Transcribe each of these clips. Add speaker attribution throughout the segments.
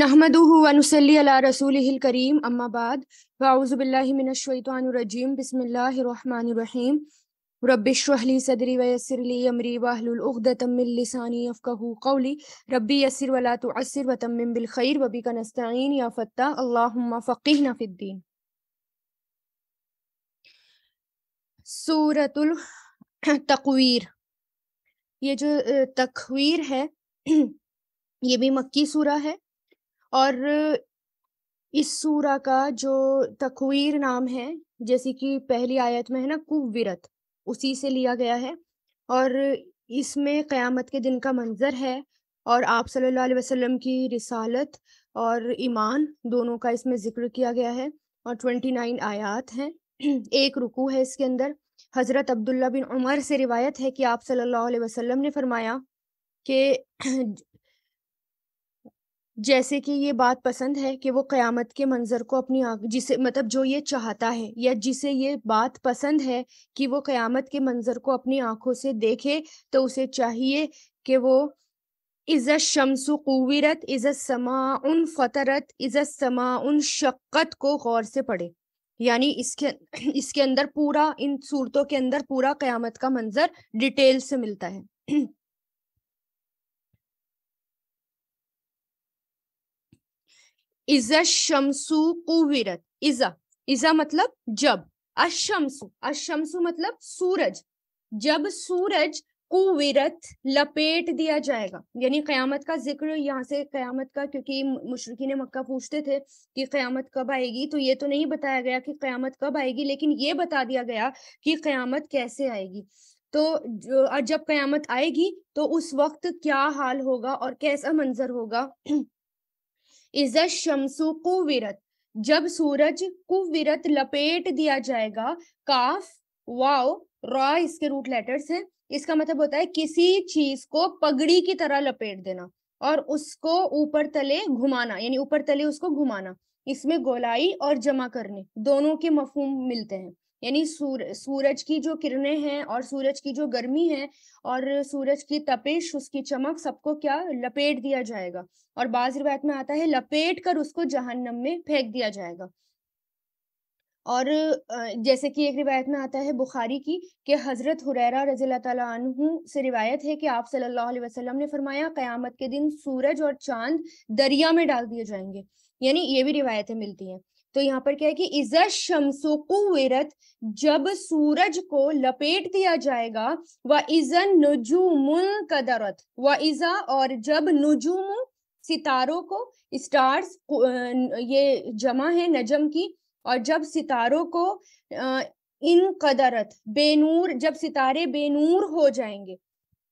Speaker 1: नहमदूनसली रसूल करीम अम्माबाद वाउज़बिल्लिमिनशैतरजीम बसमीम रबिशरहली सदरी वयसरली अमरी वाहलतमिलसानी अफ़क़ू कौली रबी यसर वला तो असर वतम बिलखैर वबी का नस्तीन या फ़त्ता अल्लाम फ़क़ी नफ़ीन सूरतुल तकवीर ये जो तकवीर है ये भी मक्की सूरा है और इस सूरा का जो तकवीर नाम है जैसे कि पहली आयत में है ना कुरत उसी से लिया गया है और इसमें क़यामत के दिन का मंजर है और आप सल्लल्लाहु अलैहि वसल्लम की रिसालत और ईमान दोनों का इसमें जिक्र किया गया है और ट्वेंटी नाइन आयात हैं एक रुकू है इसके अंदर हज़रत अब्दुल्ला बिन उमर से रिवायत है कि आप सल्लल्लाहु अलैहि वसल्लम ने फरमाया कि जैसे कि ये बात पसंद है कि वो क़यामत के मंज़र को अपनी आँख जिसे मतलब जो ये चाहता है या जिसे ये बात पसंद है कि वो क़यामत के मंज़र को अपनी आँखों से देखे तो उसे चाहिए कि वो इज़्ज़त शमसु कुवीरत इज़्ज़त समा उन फतरत इज़्ज़त समा उन शक्क़त को गौर से पढ़े यानी इसके इसके अंदर पूरा इन सूरतों के अंदर पूरा क़यामत का मंज़र डिटेल से मिलता है इजा शमसु कुविरत इजा इजा मतलब जब अशमसु अशमसु मतलब सूरज जब सूरज कुविरत लपेट दिया जाएगा यानी कयामत का जिक्र यहाँ से कयामत का क्योंकि मुशरकी ने मक्का पूछते थे कि कयामत कब आएगी तो ये तो नहीं बताया गया कि कयामत कब आएगी लेकिन ये बता दिया गया कि कयामत कैसे आएगी तो जब कयामत आएगी तो उस वक्त क्या हाल होगा और कैसा मंजर होगा इज शमसु कुविरत जब सूरज कुविरत लपेट दिया जाएगा काफ वाओ रॉ इसके रूट लेटर्स हैं इसका मतलब होता है किसी चीज को पगड़ी की तरह लपेट देना और उसको ऊपर तले घुमाना यानी ऊपर तले उसको घुमाना इसमें गोलाई और जमा करने दोनों के मफहम मिलते हैं यानी सूर, सूरज की जो किरणें हैं और सूरज की जो गर्मी है और सूरज की तपेश उसकी चमक सबको क्या लपेट दिया जाएगा और बाज रिवायत में आता है लपेट कर उसको जहन्नम में फेंक दिया जाएगा और जैसे कि एक रिवायत में आता है बुखारी की कि हजरत हुरैरा रजील तु से रिवायत है कि आप सल्लल्लाहु अलैहि वसल्लम ने फरमाया कयामत के दिन सूरज और चांद दरिया में डाल दिए जाएंगे यानी ये भी रिवायतें मिलती हैं तो यहाँ पर क्या है कि इजा शमसो को वेरत जब सूरज को लपेट दिया जाएगा व इजा नुजूमुल कदरत व इजा और जब नुजूम सितारों को स्टार्स ये जमा है नजम की और जब सितारों को इन कदरत बेनूर जब सितारे बेनूर हो जाएंगे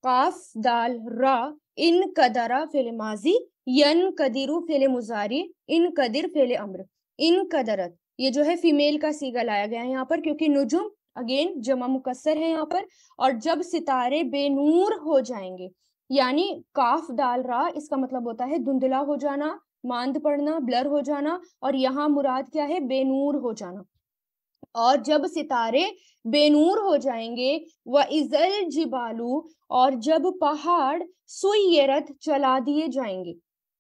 Speaker 1: काफ दाल रा इन कदरा फेले माजी यन कदिरु फेले मुजारी इन कदिर फेले अम्र इन कदरत ये जो है फीमेल का सीगा लाया गया है यहाँ पर क्योंकि नुजुम अगेन जमा मुकसर है यहाँ पर और जब सितारे बेनूर हो जाएंगे यानी काफ डाल रहा इसका मतलब होता है धुंधला हो जाना मांद पड़ना ब्लर हो जाना और यहाँ मुराद क्या है बेनूर हो जाना और जब सितारे बेनूर हो जाएंगे व इजल जिबालू और जब पहाड़ सुयरत चला दिए जाएंगे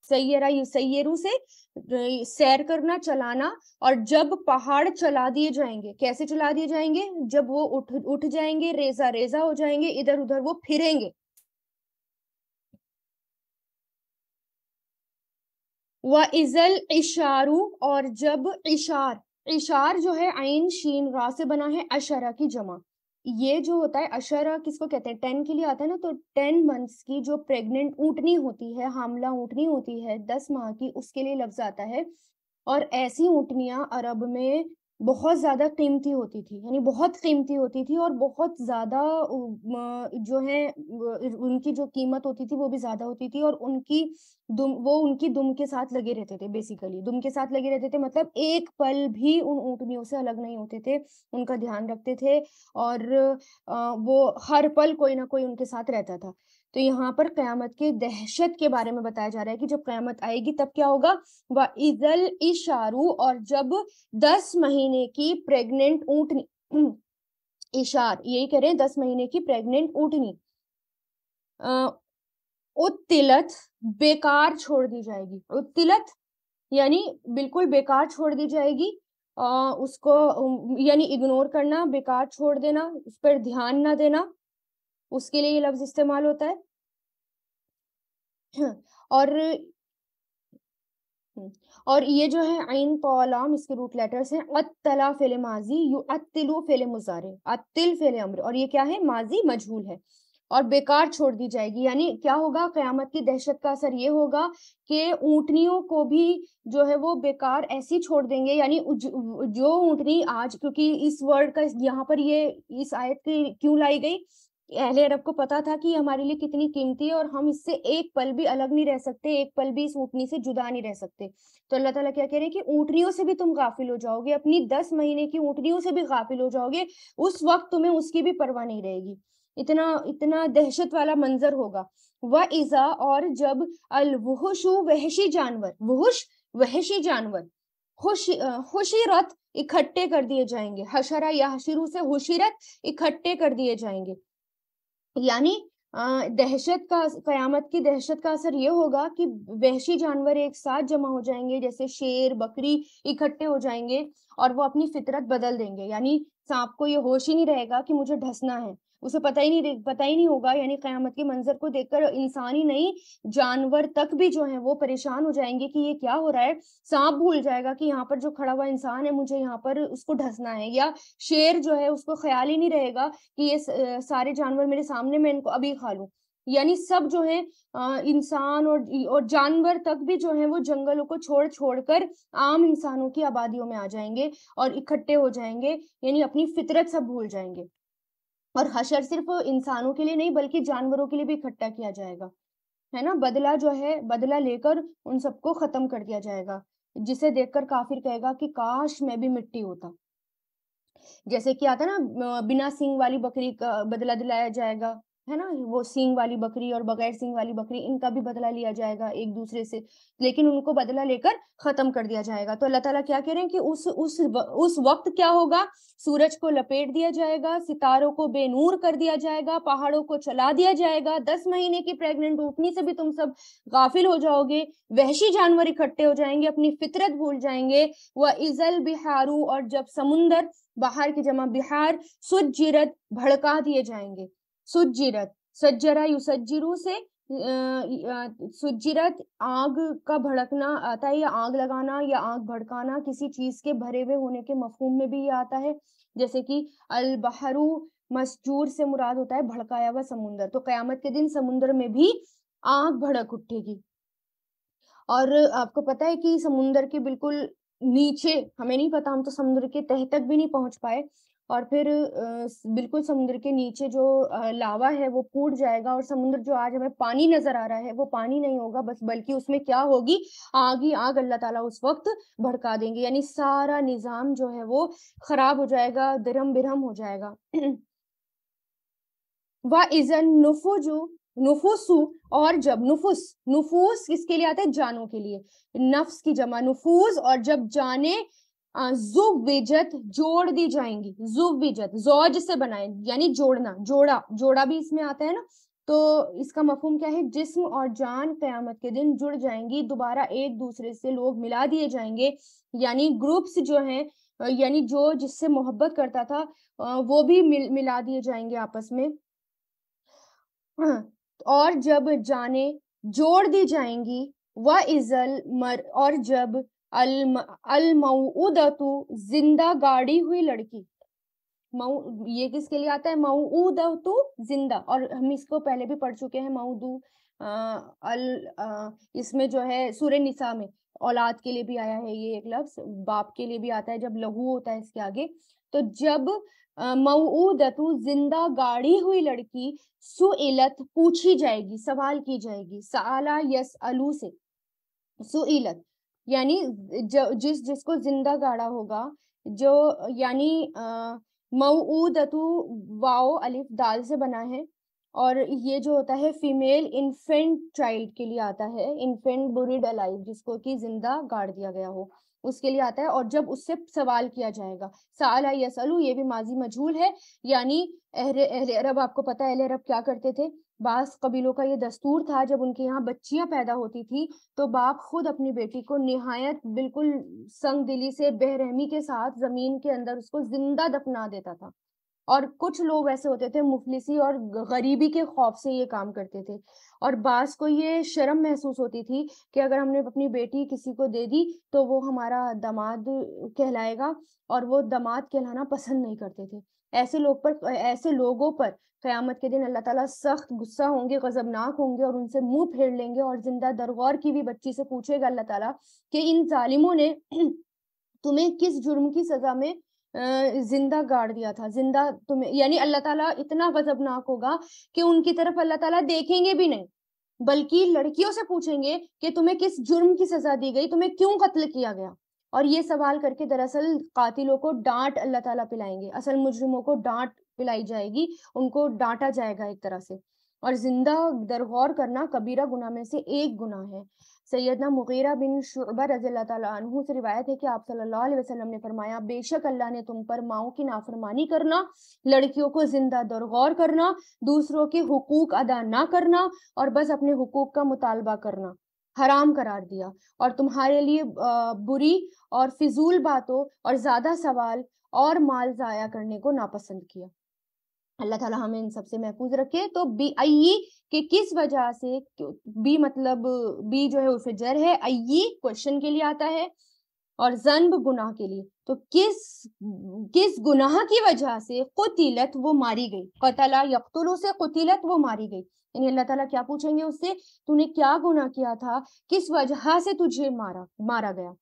Speaker 1: सैयरा सैयरू से सैर करना चलाना और जब पहाड़ चला दिए जाएंगे कैसे चला दिए जाएंगे जब वो उठ उठ जाएंगे रेजा रेजा हो जाएंगे इधर उधर वो फिरेंगे व इजल इशारू और जब इशार इशार जो है आइन शीन रा से बना है अशरा की जमा ये जो होता है अशर किसको कहते हैं टेन के लिए आता है ना तो टेन मंथ्स की जो प्रेग्नेंट ऊटनी होती है हामला ऊटनी होती है दस माह की उसके लिए लफ्ज आता है और ऐसी ऊटनिया अरब में बहुत ज़्यादा कीमती होती थी यानी बहुत कीमती होती थी और बहुत ज़्यादा जो है उनकी जो कीमत होती थी वो भी ज़्यादा होती थी और उनकी दुम वो उनकी दुम के साथ लगे रहते थे बेसिकली दुम के साथ लगे रहते थे मतलब एक पल भी उन ऊँटनियों से अलग नहीं होते थे उनका ध्यान रखते थे और वो हर पल कोई ना कोई उनके साथ रहता था तो यहाँ पर क्यामत के दहशत के बारे में बताया जा रहा है कि जब क़यामत आएगी तब क्या होगा व इजल इशारू और जब दस महीने की प्रेग्नेंट ऊटनी इशार यही कह रहे हैं दस महीने की प्रेग्नेंट ऊटनी उत्तिलत बेकार छोड़ दी जाएगी उत्तिलत यानी बिल्कुल बेकार छोड़ दी जाएगी आ, उसको यानी इग्नोर करना बेकार छोड़ देना उस पर ध्यान ना देना उसके लिए ये लफ्ज इस्तेमाल होता है और हम्म, और ये जो है आइन पलाम इसके रूट लेटर्स हैं अतला फेले माजी यू अतिलु फेले मुजारे अतिल फेले अम्र और ये क्या है माजी मजहूल है और बेकार छोड़ दी जाएगी यानी क्या होगा कयामत की दहशत का असर ये होगा कि ऊँटनियों को भी जो है वो बेकार ऐसी छोड़ देंगे यानी जो ऊँटनी आज क्योंकि इस वर्ड का यहाँ पर ये इस आयत की क्यों लाई गई पहले अरब को पता था कि ये हमारे लिए कितनी कीमती है और हम इससे एक पल भी अलग नहीं रह सकते एक पल भी इस ऊँटनी से जुदा नहीं रह सकते तो अल्लाह ताला क्या कह रहे हैं कि ऊँटनियों से भी तुम गाफिल हो जाओगे अपनी दस महीने की ऊँटनियों से भी गाफिल हो जाओगे उस वक्त तुम्हें उसकी भी परवाह नहीं रहेगी इतना इतना दहशत वाला मंजर होगा वह इजा और जब अल वहशी जानवर वहश वहशी जानवर खुशी खुशीरत इकट्ठे कर दिए जाएंगे हशरा या हशिरू से हुशीरत इकट्ठे कर दिए जाएंगे यानी दहशत का कयामत की दहशत का असर ये होगा कि वहशी जानवर एक साथ जमा हो जाएंगे जैसे शेर बकरी इकट्ठे हो जाएंगे और वो अपनी फितरत बदल देंगे यानी सांप को ये होश ही नहीं रहेगा कि मुझे ढसना है उसे पता ही नहीं पता ही नहीं होगा यानी क्यामत के मंजर को देखकर इंसान ही नहीं जानवर तक भी जो है वो परेशान हो जाएंगे कि ये क्या हो रहा है सांप भूल जाएगा कि यहाँ पर जो खड़ा हुआ इंसान है मुझे यहाँ पर उसको ढसना है या शेर जो है उसको ख्याल ही नहीं रहेगा कि ये सारे जानवर मेरे सामने मैं इनको अभी खा लू यानी सब जो है इंसान और और जानवर तक भी जो है वो जंगलों को छोड़ छोड़कर आम इंसानों की आबादियों में आ जाएंगे और इकट्ठे हो जाएंगे यानी अपनी फितरत सब भूल जाएंगे और हशर सिर्फ इंसानों के लिए नहीं बल्कि जानवरों के लिए भी इकट्ठा किया जाएगा है ना बदला जो है बदला लेकर उन सबको खत्म कर दिया जाएगा जिसे देखकर काफिर कहेगा कि काश मैं भी मिट्टी होता जैसे कि आता ना बिना सिंह वाली बकरी का बदला दिलाया जाएगा है ना वो सींग वाली बकरी और बगैर सींग वाली बकरी इनका भी बदला लिया जाएगा एक दूसरे से लेकिन उनको बदला लेकर खत्म कर दिया जाएगा तो अल्लाह ताला क्या कह रहे हैं कि उस उस उस वक्त क्या होगा सूरज को लपेट दिया जाएगा सितारों को बेनूर कर दिया जाएगा पहाड़ों को चला दिया जाएगा दस महीने की प्रेगनेंट उठनी से भी तुम सब गाफिल हो जाओगे वहशी जानवर इकट्ठे हो जाएंगे अपनी फितरत भूल जाएंगे वह इजल बिहारू और जब समुंदर बाहर की जमा बिहार सुजिरत भड़का दिए जाएंगे सुजिरत सज्जरा युसज्जिरु से सुजिरत आग का भड़कना आता है या आग लगाना या आग भड़काना किसी चीज के भरे हुए होने के मफहूम में भी आता है जैसे कि अल बहरू मस्जूर से मुराद होता है भड़काया हुआ समुंदर तो कयामत के दिन समुंदर में भी आग भड़क उठेगी और आपको पता है कि समुंदर के बिल्कुल नीचे हमें नहीं पता हम तो समुद्र के तह तक भी नहीं पहुंच पाए और फिर बिल्कुल समुद्र के नीचे जो लावा है वो फूट जाएगा और समुद्र जो आज हमें पानी नजर आ रहा है वो पानी नहीं होगा बस बल्कि उसमें क्या होगी आग ही आग अल्लाह ताला उस वक्त भड़का देंगे यानी सारा निजाम जो है वो खराब हो जाएगा दरम बिरम हो जाएगा व इजन नुफुजु नुफुसु और जब नुफुस नुफूस किसके लिए आता है जानों के लिए नफ्स की जमा नुफुस और जब जाने जुब जोड़ दी जाएंगी जुब विजत जोज से बनाए यानी जोड़ना जोड़ा जोड़ा भी इसमें आता है ना तो इसका मफहम क्या है जिस्म और जान क्यामत के दिन जुड़ जाएंगी दोबारा एक दूसरे से लोग मिला दिए जाएंगे यानी ग्रुप्स जो हैं यानी जो जिससे मोहब्बत करता था वो भी मिल मिला दिए जाएंगे आपस में हाँ, और जब जाने जोड़ दी जाएंगी वह इजल मर और जब अलमऊदतु जिंदा गाड़ी हुई लड़की मऊ ये किसके लिए आता है मऊदतु जिंदा और हम इसको पहले भी पढ़ चुके हैं मऊदू अल इसमें जो है सूर्य निशा में औलाद के लिए भी आया है ये एक लफ्स बाप के लिए भी आता है जब लहू होता है इसके आगे तो जब मऊदतु जिंदा गाड़ी हुई लड़की सुइलत पूछी जाएगी सवाल की जाएगी साला यस अलू से सुइलत यानी जिस जिसको जिंदा गाड़ा होगा जो यानी मऊदतु वाओ अलिफ दाल से बना है और ये जो होता है फीमेल इन्फेंट चाइल्ड के लिए आता है इन्फेंट बुरिड अलाइव जिसको कि जिंदा गाड़ दिया गया हो उसके लिए आता है और जब उससे सवाल किया जाएगा आई असलू ये भी माजी मजहूल है यानी अहरे अहले अरब आपको पता है अहले अरब क्या करते थे बास कबीलों का ये दस्तूर था जब उनके यहाँ बच्चियां पैदा होती थी तो बाप खुद अपनी बेटी को नहायत बिल्कुल संग दिली से बेरहमी के साथ जमीन के अंदर उसको जिंदा दफना देता था और कुछ लोग ऐसे होते थे मुफलिसी और गरीबी के खौफ से ये काम करते थे और बास को ये शर्म महसूस होती थी कि अगर हमने अपनी बेटी किसी को दे दी तो वो हमारा दामाद कहलाएगा और वो दामाद कहलाना पसंद नहीं करते थे ऐसे लोग पर ऐसे लोगों पर क्यामत के दिन अल्लाह ताला सख्त गुस्सा होंगे गजबनाक होंगे और उनसे मुंह फेर लेंगे और जिंदा दरगौर की भी बच्ची से पूछेगा अल्लाह ताला कि इन जालिमों ने तुम्हें किस जुर्म की सजा में जिंदा गाड़ दिया था जिंदा तुम्हें यानी अल्लाह ताला इतना गजबनाक होगा कि उनकी तरफ अल्लाह ताला देखेंगे भी नहीं बल्कि लड़कियों से पूछेंगे कि तुम्हें किस जुर्म की सजा दी गई तुम्हें क्यों कत्ल किया गया और ये सवाल करके दरअसल कातिलों को डांट अल्लाह ताला पिलाएंगे असल मुजरिमों को डांट पिलाई जाएगी उनको डांटा जाएगा एक तरह से और जिंदा दरगौर करना कबीरा गुना में से एक गुना है सैयदना मुगीरा बिन शुबा रजी तु से रिवायत है कि आप सल्लल्लाहु अलैहि वसल्लम ने फरमाया बेशक अल्लाह ने तुम पर माओ की नाफरमानी करना लड़कियों को जिंदा दरगौर करना दूसरों के हुकूक अदा ना करना और बस अपने हुकूक का मुतालबा करना हराम करार दिया और तुम्हारे लिए बुरी और फिजूल बातों और ज़्यादा सवाल और माल ज़ाया करने को नापसंद किया अल्लाह ताला हमें इन सबसे महफूज रखे तो बी आई के किस वजह से बी मतलब बी जो है उसे जर है आई क्वेश्चन के लिए आता है और जन्ब गुनाह के लिए तो किस किस गुनाह की वजह से कुतिलत वो मारी गई कतला यकतुलों से कुतिलत वो मारी गई यानी अल्लाह ताला क्या पूछेंगे उससे तूने क्या गुना किया था किस वजह से तुझे मारा मारा गया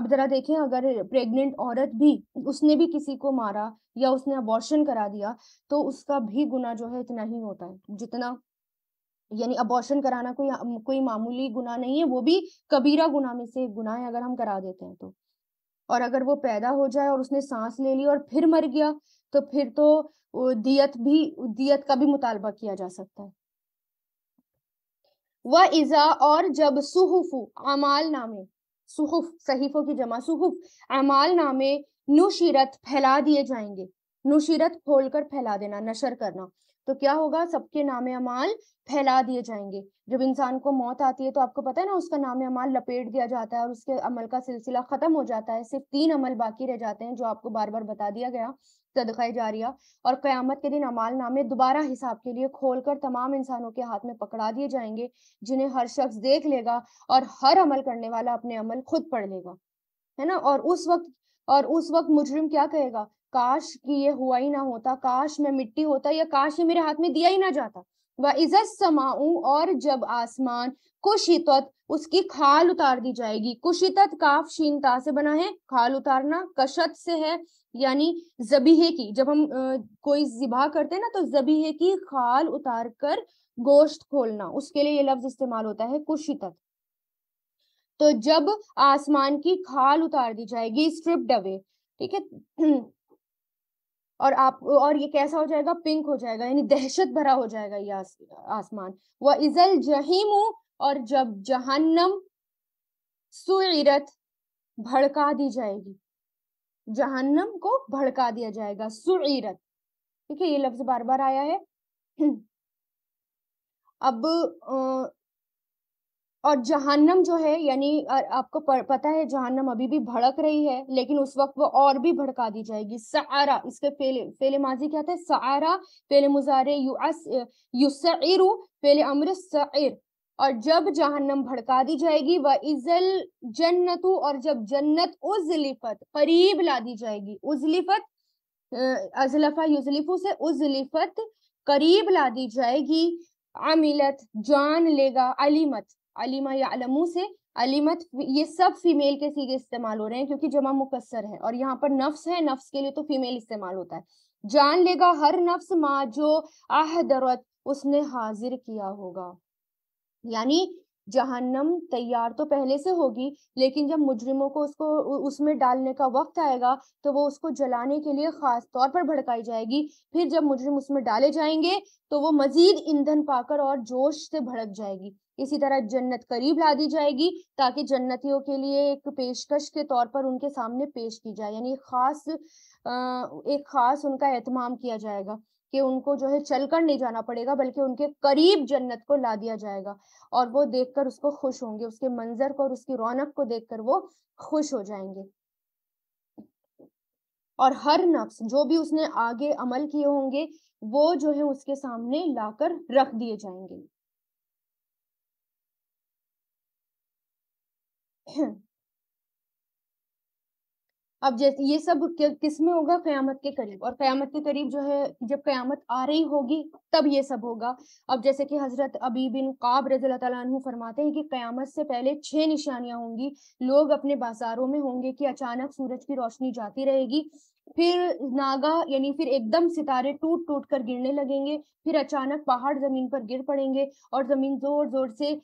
Speaker 1: अब जरा देखें अगर प्रेग्नेंट औरत भी उसने भी किसी को मारा या उसने अबॉर्शन करा दिया तो उसका भी गुना जो है इतना ही होता है जितना यानी अबॉर्शन कराना कोई कोई मामूली गुना नहीं है वो भी कबीरा गुना में से एक गुना है अगर हम करा देते हैं तो और अगर वो पैदा हो जाए और उसने सांस ले ली और फिर मर गया तो फिर तो दियत भी दियत का भी मुतालबा किया जा सकता है व इजा और जब सुहुफ अमाल नामे सुहुफ सहीफों की जमा सुहुफ अमाल नामे नुशीरत फैला दिए जाएंगे नुशीरत खोलकर फैला देना नशर करना तो क्या होगा सबके नाम अमाल फैला दिए जाएंगे जब इंसान को मौत आती है तो आपको पता है ना उसका नाम अमाल लपेट दिया जाता है और उसके अमल का सिलसिला खत्म हो जाता है सिर्फ तीन अमल बाकी रह जाते हैं जो आपको बार बार बता दिया गया सदका जारिया और क्यामत के दिन अमाल नामे दोबारा हिसाब के लिए खोलकर तमाम इंसानों के हाथ में पकड़ा दिए जाएंगे जिन्हें हर शख्स देख लेगा और हर अमल करने वाला अपने अमल खुद पढ़ लेगा है ना और उस वक्त और उस वक्त मुजरिम क्या कहेगा काश कि ये हुआ ही ना होता काश मैं मिट्टी होता या काश ये मेरे हाथ में दिया ही ना जाता व इज्जत समाऊ और जब आसमान कुशित उसकी खाल उतार दी जाएगी कुशित काफ शीनता से बना है खाल उतारना कशत से है यानी जबीहे की जब हम आ, कोई जिबा करते हैं ना तो जबीहे की खाल उतार कर गोश्त खोलना उसके लिए ये लफ्ज इस्तेमाल होता है कुशित तो जब आसमान की खाल उतार दी जाएगी स्ट्रिप्ड अवे ठीक है और आप और ये कैसा हो जाएगा पिंक हो जाएगा यानी दहशत भरा हो जाएगा ये आस, आसमान व इजल जहीमू और जब जहन्नम सुरत भड़का दी जाएगी जहन्नम को भड़का दिया जाएगा सुरत ठीक है ये लफ्ज बार बार आया है अब और जहन्नम जो है यानी आपको पता है जहन्नम अभी भी भड़क रही है लेकिन उस वक्त वो और भी भड़का दी जाएगी सारा इसके फेले फेले माजी क्या था सारा फेले मुजारे युसरू पहले अमर सर और जब जहन्नम भड़का दी जाएगी वह इजल जन्नतु और जब जन्नत उजलिफत करीब ला दी जाएगी उजलिफत अजलफा युजलिफू से उजलिफत करीब ला दी जाएगी अमिलत जान लेगा अलीमत अलीमा या अलमू से अलीमत ये सब फीमेल के सीधे इस्तेमाल हो रहे हैं क्योंकि जमा मुकसर है और यहाँ पर नफ्स है नफ्स के लिए तो फीमेल इस्तेमाल होता है जान लेगा हर नफ्स माँ जो आहदरत उसने हाजिर किया होगा यानी जहन्नम तैयार तो पहले से होगी लेकिन जब मुजरिमों को उसको उसमें डालने का वक्त आएगा तो वो उसको जलाने के लिए खास तौर पर भड़काई जाएगी फिर जब मुजरिम उसमें डाले जाएंगे तो वो मजीद ईंधन पाकर और जोश से भड़क जाएगी इसी तरह जन्नत करीब ला दी जाएगी ताकि जन्नतियों के लिए एक पेशकश के तौर पर उनके सामने पेश की जाए यानी खास एक खास उनका एहतमाम किया जाएगा कि उनको जो है चलकर नहीं जाना पड़ेगा बल्कि उनके करीब जन्नत को ला दिया जाएगा और वो देखकर उसको खुश होंगे उसके मंजर को और उसकी रौनक को देखकर वो खुश हो जाएंगे और हर नफ्स जो भी उसने आगे अमल किए होंगे वो जो है उसके सामने लाकर रख दिए जाएंगे अब जैसे ये सब किस में होगा कयामत के करीब और कयामत के करीब जो है जब कयामत आ रही होगी तब ये सब होगा अब जैसे कि हजरत अबी बिन काब रजल फरमाते हैं कि कयामत से पहले छह निशानियां होंगी लोग अपने बाजारों में होंगे कि अचानक सूरज की रोशनी जाती रहेगी फिर नागा यानी फिर एकदम सितारे टूट टूट कर गिरने लगेंगे फिर अचानक पहाड़ जमीन पर गिर पड़ेंगे और जमीन जोर जोर से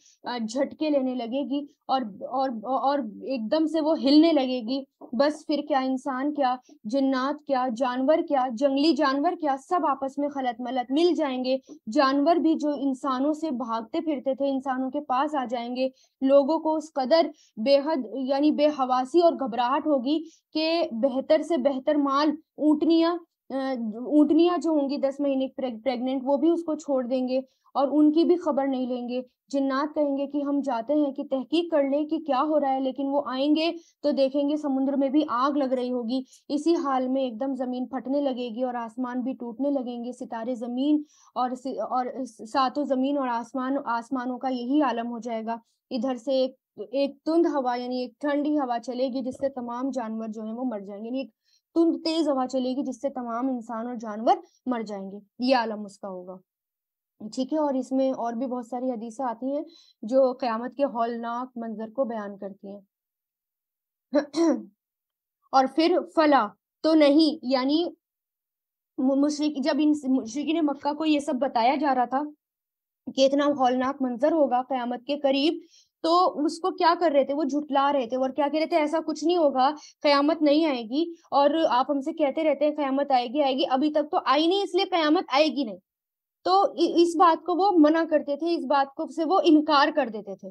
Speaker 1: झटके लेने लगेगी और और और एकदम से वो हिलने लगेगी बस फिर क्या इंसान क्या जिन्नात क्या जानवर क्या जंगली जानवर क्या सब आपस में खलत मलत मिल जाएंगे जानवर भी जो इंसानों से भागते फिरते थे इंसानों के पास आ जाएंगे लोगों को उस कदर बेहद यानी बेहवासी और घबराहट होगी कि बेहतर से बेहतर समान ऊटनिया ऊटनिया जो होंगी दस महीने प्रेग्नेंट वो भी उसको छोड़ देंगे और उनकी भी खबर नहीं लेंगे जिन्नात कहेंगे कि हम जाते हैं कि तहकीक कर लें कि क्या हो रहा है लेकिन वो आएंगे तो देखेंगे समुद्र में भी आग लग रही होगी इसी हाल में एकदम जमीन फटने लगेगी और आसमान भी टूटने लगेंगे सितारे जमीन और और सातों जमीन और आसमान आसमानों का यही आलम हो जाएगा इधर से एक एक तुंद हवा यानी एक ठंडी हवा चलेगी जिससे तमाम जानवर जो है वो मर जाएंगे यानी एक तुरंत तेज हवा चलेगी जिससे तमाम इंसान और जानवर मर जाएंगे ये आलम उसका होगा ठीक है और इसमें और भी बहुत सारी हदीसें आती हैं जो क्यामत के हौलनाक मंजर को बयान करती हैं और फिर फला तो नहीं यानी मुश्रिक जब इन मुश्रिकी ने मक्का को ये सब बताया जा रहा था कि इतना हौलनाक मंजर होगा क्यामत के करीब तो उसको क्या कर रहे थे वो झुटला रहे थे और क्या कह रहे थे ऐसा कुछ नहीं होगा कयामत नहीं आएगी और आप हमसे कहते रहते हैं कयामत आएगी आएगी अभी तक तो आई नहीं इसलिए कयामत आएगी नहीं तो इस बात को वो मना करते थे इस बात को से वो इनकार कर देते थे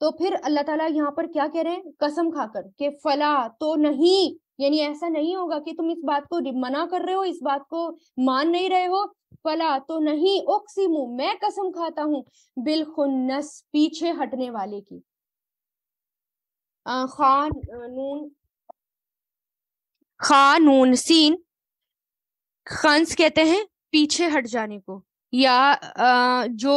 Speaker 1: तो फिर अल्लाह ताला यहाँ पर क्या कह रहे हैं कसम खाकर के फला तो नहीं यानी ऐसा नहीं होगा कि तुम इस बात को मना कर रहे हो इस बात को मान नहीं रहे हो फला तो नहीं मुंह मैं कसम खाता हूं बिलखुन्नस पीछे हटने वाले की खान नून खानून सीन खंस कहते हैं पीछे हट जाने को या जो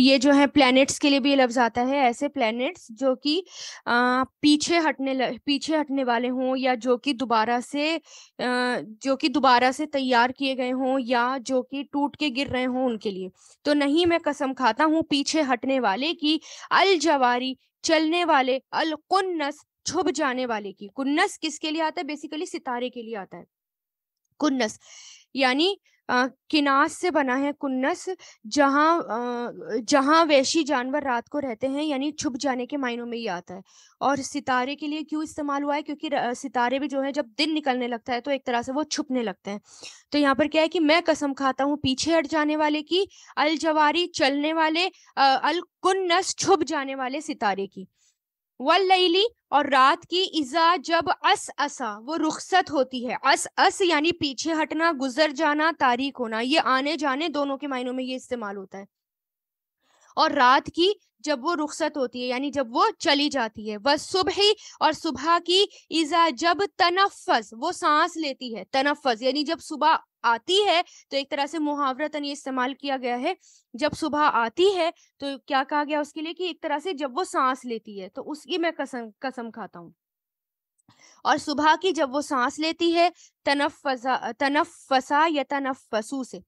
Speaker 1: ये जो है प्लैनेट्स के लिए भी लफ्ज आता है ऐसे प्लैनेट्स जो कि पीछे हटने पीछे हटने वाले हों या जो कि दोबारा से जो कि दोबारा से तैयार किए गए हों या जो कि टूट के गिर रहे हों उनके लिए तो नहीं मैं कसम खाता हूँ पीछे हटने वाले की अल जवारी चलने वाले अल कुन्नस छुप जाने वाले की कुन्नस किसके लिए आता है बेसिकली सितारे के लिए आता है कुन्नस यानी किनास से बना है कुन्नस जहाँ जहाँ वैशी जानवर रात को रहते हैं यानी छुप जाने के मायनों में ही आता है और सितारे के लिए क्यों इस्तेमाल हुआ है क्योंकि सितारे भी जो है जब दिन निकलने लगता है तो एक तरह से वो छुपने लगते हैं तो यहाँ पर क्या है कि मैं कसम खाता हूँ पीछे हट जाने वाले की अल जवारी चलने वाले अल कुन्नस छुप जाने वाले सितारे की वल्लैली और रात की इजा जब अस असा वो रुखसत होती है अस अस यानी पीछे हटना गुजर जाना तारीख होना ये आने जाने दोनों के मायनों में ये इस्तेमाल होता है और रात की जब वो रुखसत होती है यानी जब वो चली जाती है वह सुबह और सुबह की इजा जब तनफस वो सांस लेती है तनफस यानी जब सुबह आती है तो एक तरह से मुहावरतन ये इस्तेमाल किया गया है जब सुबह आती है तो क्या कहा गया उसके लिए कि एक तरह से जब वो सांस लेती है तो उसकी मैं कसम कसम खाता हूँ और सुबह की जब वो सांस लेती है तनफा तनफसा या तनफसू से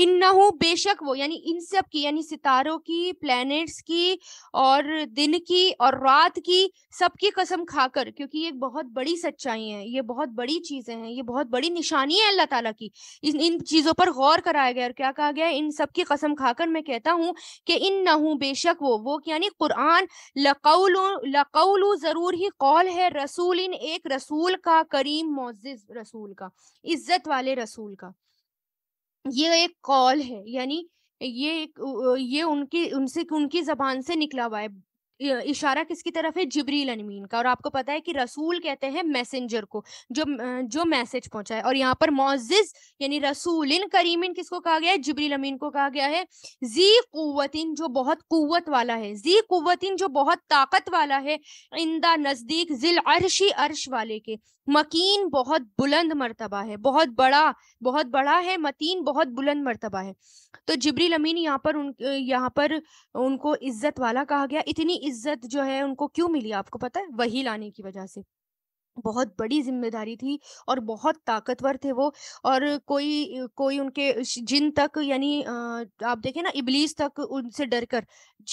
Speaker 1: इन न हो बेशक वो यानी इन सब की यानी सितारों की प्लैनेट्स की और दिन की और रात की सबकी कसम खाकर क्योंकि ये बहुत बड़ी सच्चाई है ये बहुत बड़ी चीजें हैं ये बहुत बड़ी निशानी है अल्लाह ताला की इन इन चीजों पर गौर कराया गया और क्या कहा गया इन सब की कसम खाकर मैं कहता हूँ कि इन न हो बेशक वो वो यानी कुरान लकौल लकौल जरूर ही कौल है रसूल इन एक रसूल का करीम मोजिज रसूल का इज्जत वाले रसूल का ये एक कॉल है यानी ये एक ये उनकी उनसे उनकी जबान से निकला हुआ है इशारा किसकी तरफ है जिबरील अनमीन का और आपको पता है कि रसूल कहते हैं मैसेंजर को जो जो मैसेज पहुंचाए और यहाँ पर मोजिज यानी रसूलिन करीमिन किसको कहा गया है जिबरील अमीन को कहा गया है जी कुतिन जो बहुत कुत वाला है जी कुतिन जो बहुत ताकत वाला है इंदा नजदीक जिल अरशी अर्श वाले के मकीन बहुत बुलंद मरतबा है बहुत बड़ा बहुत बड़ा है मतीन बहुत बुलंद मरतबा है तो जिबरी अमीन यहाँ पर उन यहाँ पर उनको इज्जत वाला कहा गया इतनी इज्जत जो है उनको क्यों मिली आपको पता है वही लाने की वजह से बहुत बड़ी जिम्मेदारी थी और बहुत ताकतवर थे वो और कोई कोई उनके जिन तक यानी आप देखें ना इबलीस तक उनसे डरकर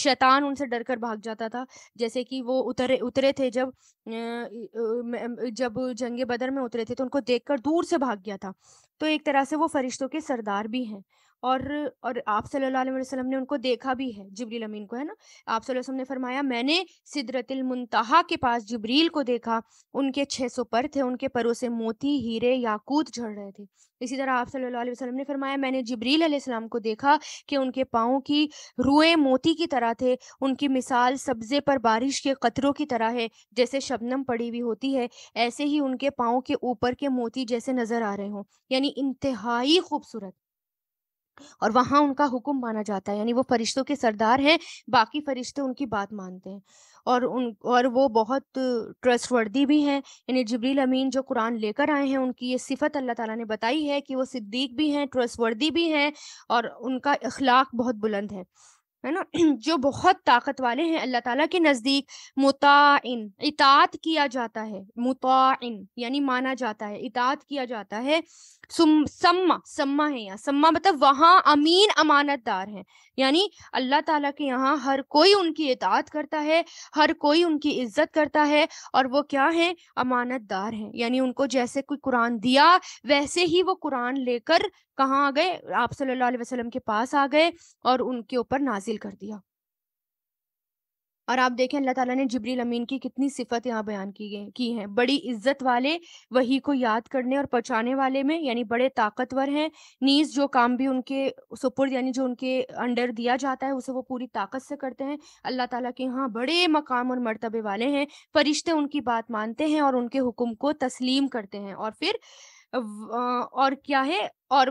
Speaker 1: शैतान उनसे डरकर भाग जाता था जैसे कि वो उतरे उतरे थे जब जब जंगे बदर में उतरे थे तो उनको देखकर दूर से भाग गया था तो एक तरह से वो फरिश्तों के सरदार भी हैं और और आप सल्लल्लाहु अलैहि वसल्लम ने उनको देखा भी है जबरील अमीन को है ना आप वसल्लम ने फरमाया मैंने सिदरतिल मुंतहा के पास जबरील को देखा उनके सौ पर थे उनके परों से मोती हीरे याकूत झड़ रहे थे इसी तरह आप सल्लल्लाहु अलैहि वसल्लम ने फरमाया मैंने जिब्रील अलैहिस्सलाम को देखा कि उनके पाँव की रुए मोती की तरह थे उनकी मिसाल सब्जे पर बारिश के कतरों की तरह है जैसे शबनम पड़ी हुई होती है ऐसे ही उनके पाँव के ऊपर के मोती जैसे नजर आ रहे हों यानी इंतहाई खूबसूरत और वहाँ उनका हुक्म माना जाता है यानी वो फरिश्तों के सरदार हैं बाकी फरिश्ते उनकी बात मानते हैं और उन और वो बहुत ट्रस्टवर्दी भी हैं यानी जबरील अमीन जो कुरान लेकर आए हैं उनकी ये सिफत अल्लाह ताला ने बताई है कि वो सिद्दीक भी हैं ट्रस्टवर्दी भी हैं और उनका अखलाक बहुत बुलंद है है ना जो बहुत ताकत वाले हैं अल्लाह ताला के नज़दीक मुताइन इतात किया जाता है मुताइन यानी माना जाता है इतात किया जाता है सम्मा सम्मा है यहाँ सम्मा मतलब वहाँ अमीन अमानतदार हैं यानी अल्लाह ताला के यहाँ हर कोई उनकी इतात करता है हर कोई उनकी इज्जत करता है और वो क्या है अमानतदार हैं यानी उनको जैसे कोई कुरान दिया वैसे ही वो कुरान लेकर कहाँ आ गए आप सल्लल्लाहु अलैहि वसल्लम के पास आ गए और उनके ऊपर नाजिल कर दिया और आप देखें अल्लाह ताला ने जबरील अमीन की कितनी सिफत यहाँ बयान की गई की है बड़ी इज्जत वाले वही को याद करने और पहुँचाने वाले में यानी बड़े ताकतवर हैं नीज जो काम भी उनके सुपुर्द यानी जो उनके अंडर दिया जाता है उसे वो पूरी ताकत से करते हैं अल्लाह ताला के यहाँ बड़े मकाम और मरतबे वाले हैं फरिश्ते उनकी बात मानते हैं और उनके हुक्म को तस्लीम करते हैं और फिर और क्या है और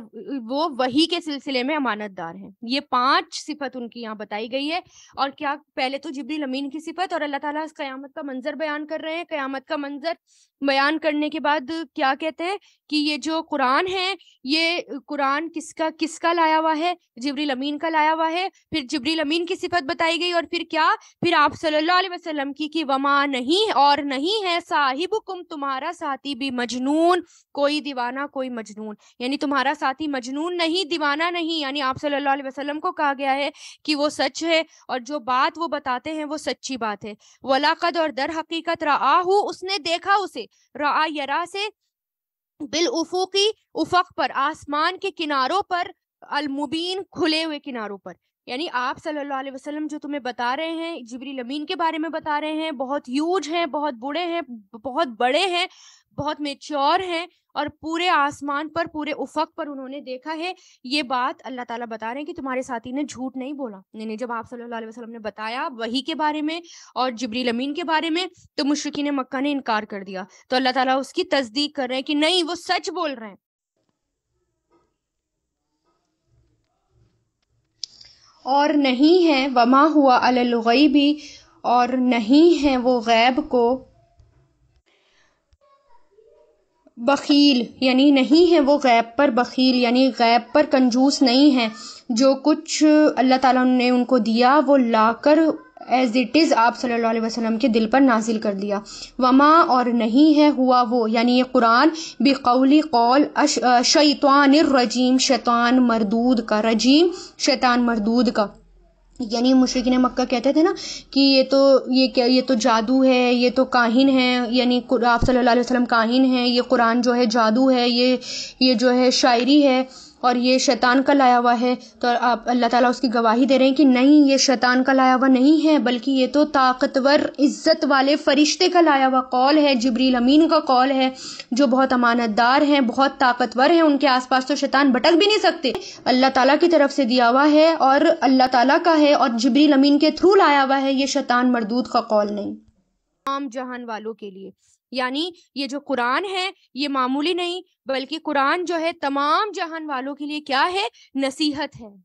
Speaker 1: वो वही के सिलसिले में अमानतदार हैं ये पांच सिफत उनकी यहाँ बताई गई है और क्या पहले तो जिबरी लमीन की सिफत और अल्लाह ताला इस कयामत का मंजर बयान कर रहे हैं कयामत का मंजर बयान करने के बाद क्या कहते हैं कि ये जो कुरान है ये कुरान किसका किसका लाया हुआ है जिबरी अमीन का लाया हुआ है फिर जिबरी अमीन की सिफत बताई गई और फिर क्या फिर आप सल्लल्लाहु अलैहि वसल्लम की कि वमा नहीं और नहीं है साहिब तुम्हारा साथी भी मजनून कोई दीवाना कोई मजनून यानी तुम्हारा हमारा साथी मजनून नहीं दीवाना नहीं यानी आप सल्लल्लाहु अलैहि वसल्लम को कहा गया है कि वो सच है और जो बात वो बताते हैं वो सच्ची बात है वलाकद और दर हकीकत राहू उसने देखा उसे रा यरा से बिल उफूकी उफक पर आसमान के किनारों पर अलमुबीन खुले हुए किनारों पर यानी आप सल्लल्लाहु अलैहि वसल्लम जो तुम्हें बता रहे हैं जिबरी लमीन के बारे में बता रहे हैं बहुत यूज हैं बहुत बूढ़े हैं बहुत बड़े हैं बहुत मेच्योर हैं और पूरे आसमान पर पूरे उफक पर उन्होंने देखा है ये बात अल्लाह ताला बता रहे हैं कि तुम्हारे साथी ने झूठ नहीं बोला नहीं जब आप सल्लल्लाहु अलैहि वसल्लम ने बताया वही के बारे में और जबरील अमीन के बारे में तो ने मक्का ने इनकार कर दिया तो अल्लाह ताला उसकी तस्दीक कर रहे हैं कि नहीं वो सच बोल रहे हैं और नहीं है वमा हुआ अलगई भी और नहीं है वो गैब को बखील यानी नहीं है वो गैब पर बखील यानी गैब पर कंजूस नहीं है जो कुछ अल्लाह ताला ने उनको दिया वो लाकर एज़ इट इज़ आप सल्लल्लाहु अलैहि वसल्लम के दिल पर नाजिल कर दिया वमा और नहीं है हुआ वो यानी ये कुरान बिकौली कौल शैतान रजीम शैतान मरदूद का रजीम शैतान मरदूद का यानी मुशरकिन मक्का कहते थे ना कि ये तो ये क्या ये तो जादू है ये तो काहिन है यानी आप सल्लल्लाहु अलैहि वसल्लम काहिन है ये कुरान जो है जादू है ये ये जो है शायरी है और ये शैतान का लाया हुआ है तो आप अल्लाह ताला उसकी गवाही दे रहे हैं कि नहीं ये शैतान का लाया हुआ नहीं है बल्कि ये तो ताकतवर इज़्ज़त वाले फ़रिश्ते का लाया हुआ कौल है जबरील अमीन का कॉल है जो बहुत अमानतदार हैं बहुत ताकतवर हैं उनके आसपास तो शैतान भटक भी नहीं सकते अल्लाह ताला की तरफ से दिया हुआ है और अल्लाह ताला का है और जबरील अमीन के थ्रू लाया हुआ है ये शैतान मरदूद का कौल नहीं आम जहान वालों के लिए यानी ये जो कुरान है ये मामूली नहीं बल्कि कुरान जो है तमाम जहान वालों के लिए क्या है नसीहत है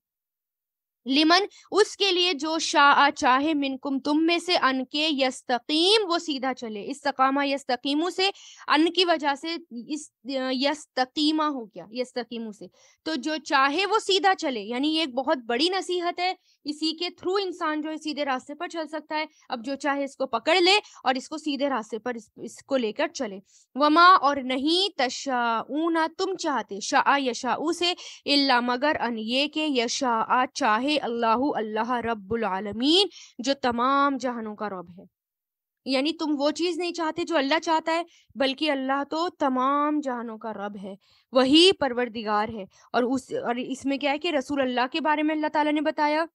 Speaker 1: लिमन उसके लिए जो शाह चाहे मिनकुम तुम में से अन के यस्तकीम वो सीधा चले तकामा यस्तकीमू से अन की वजह से इस यस्तकीमा हो गया यस्तकीमू से तो जो चाहे वो सीधा चले यानी ये एक बहुत बड़ी नसीहत है इसी के थ्रू इंसान जो है सीधे रास्ते पर चल सकता है अब जो चाहे इसको पकड़ ले और इसको सीधे रास्ते पर इस, इसको लेकर चले वमा और नहीं तशाऊना तुम चाहते शाह यशाऊ से इल्ला मगर अन ये के यशा चाहे अल्लाह अल्लाह रब्बुल आलमीन जो तमाम जहानों का रब है यानी तुम वो चीज नहीं चाहते जो अल्लाह चाहता है बल्कि अल्लाह तो तमाम जहानों का रब है वही परवरदिगार है और उस और इसमें क्या है कि रसूल अल्लाह के बारे में अल्लाह ताला ने बताया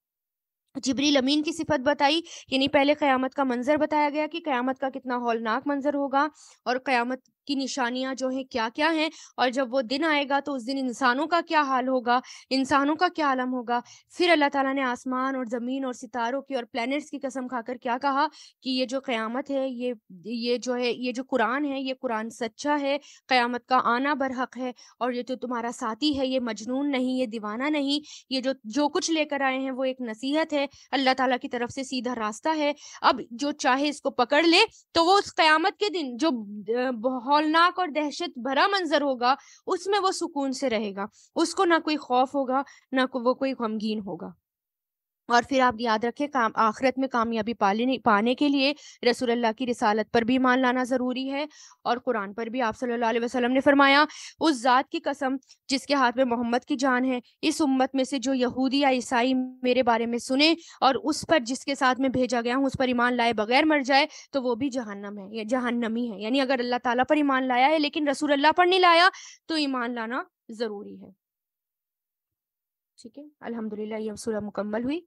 Speaker 1: जिबरी लमीन की सिफत बताई यानी पहले क़यामत का मंजर बताया गया कि क़यामत का कितना हौलनाक मंजर होगा और क़यामत की निशानियां जो है क्या क्या हैं और जब वो दिन आएगा तो उस दिन इंसानों का क्या हाल होगा इंसानों का क्या आलम होगा फिर अल्लाह ताला ने आसमान और ज़मीन और सितारों की और प्लैनेट्स की कसम खाकर क्या कहा कि ये जो क्यामत है ये ये जो है ये जो कुरान है ये कुरान सच्चा है क्यामत का आना बरहक है और ये जो तो तुम्हारा साथी है ये मजनून नहीं ये दीवाना नहीं ये जो जो कुछ लेकर आए हैं वो एक नसीहत है अल्लाह ताला की तरफ से सीधा रास्ता है अब जो चाहे इसको पकड़ ले तो वो उस क्यामत के दिन जो बहुत हौलनाक और दहशत भरा मंजर होगा उसमें वो सुकून से रहेगा उसको ना कोई खौफ होगा ना को वो कोई गमगीन होगा और फिर आप याद रखें काम आखिरत में कामयाबी पाने पाने के लिए रसोल्ला की रिसालत पर भी ईमान लाना ज़रूरी है और कुरान पर भी आप सल्लल्लाहु अलैहि वसल्लम ने फरमाया उस ज़ात की कसम जिसके हाथ में मोहम्मद की जान है इस उम्मत में से जो यहूदी या ईसाई मेरे बारे में सुने और उस पर जिसके साथ में भेजा गया हूँ उस पर ईमान लाए बगैर मर जाए तो वो भी जहन्नम है या जहन्नमी है यानी अगर अल्लाह ताली पर ईमान लाया है लेकिन रसूल अल्लाह पर नहीं लाया तो ईमान लाना ज़रूरी है ठीक है अल्हम्दुलिल्लाह ये सूरह मुकम्मल हुई